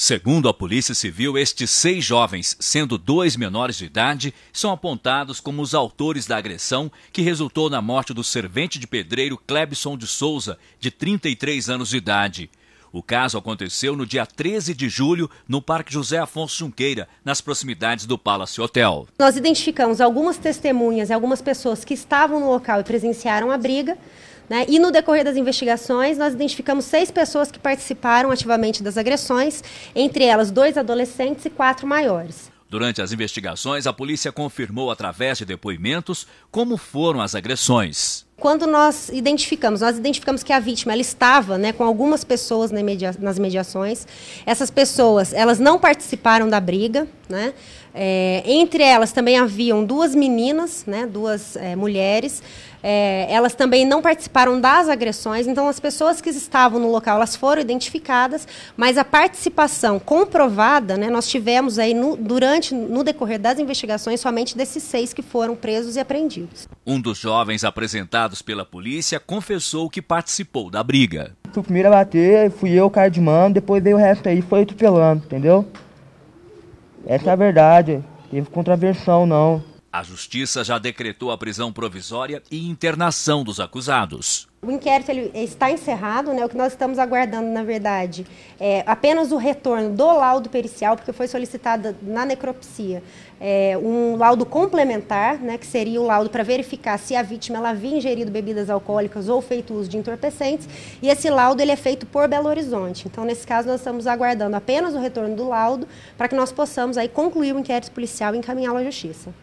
Segundo a Polícia Civil, estes seis jovens, sendo dois menores de idade, são apontados como os autores da agressão que resultou na morte do servente de pedreiro Clebson de Souza, de 33 anos de idade. O caso aconteceu no dia 13 de julho, no Parque José Afonso Junqueira, nas proximidades do Palace Hotel. Nós identificamos algumas testemunhas e algumas pessoas que estavam no local e presenciaram a briga. Né? E no decorrer das investigações, nós identificamos seis pessoas que participaram ativamente das agressões, entre elas dois adolescentes e quatro maiores. Durante as investigações, a polícia confirmou através de depoimentos como foram as agressões quando nós identificamos, nós identificamos que a vítima ela estava né, com algumas pessoas na media, nas mediações. Essas pessoas elas não participaram da briga. Né? É, entre elas também haviam duas meninas, né, duas é, mulheres. É, elas também não participaram das agressões, então as pessoas que estavam no local elas foram identificadas, mas a participação comprovada, né, nós tivemos aí no, durante no decorrer das investigações somente desses seis que foram presos e apreendidos. Um dos jovens apresentado pela polícia, confessou que participou da briga. O primeiro a bater fui eu, o cara de mão, depois veio o resto aí, foi atropelando, entendeu? Essa é a verdade. Teve contraversão, não. A justiça já decretou a prisão provisória e internação dos acusados. O inquérito ele está encerrado, né? O que nós estamos aguardando, na verdade, é apenas o retorno do laudo pericial, porque foi solicitada na necropsia é, um laudo complementar, né? Que seria o laudo para verificar se a vítima ela havia ingerido bebidas alcoólicas ou feito uso de entorpecentes. E esse laudo ele é feito por Belo Horizonte. Então, nesse caso, nós estamos aguardando apenas o retorno do laudo para que nós possamos aí concluir o inquérito policial e encaminhá-lo à justiça.